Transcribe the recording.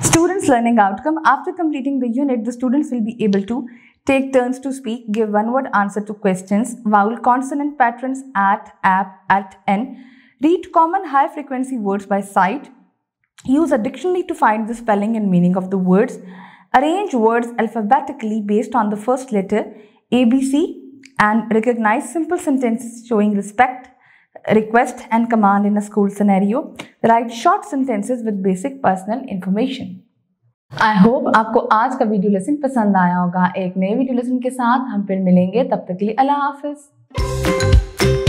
Students' learning outcome. After completing the unit, the students will be able to take turns to speak, give one word answer to questions, vowel consonant patterns at, app, at, n, read common high frequency words by sight, use a dictionary to find the spelling and meaning of the words, arrange words alphabetically based on the first letter ABC, and recognize simple sentences showing respect request and command in a school scenario. Write short sentences with basic personal information. I hope आपको आज का video lesson पसंद आया होगा एक नए video lesson के साथ हम फिर मिलेंगे तब तक के लिए अल्लाह हाफिज़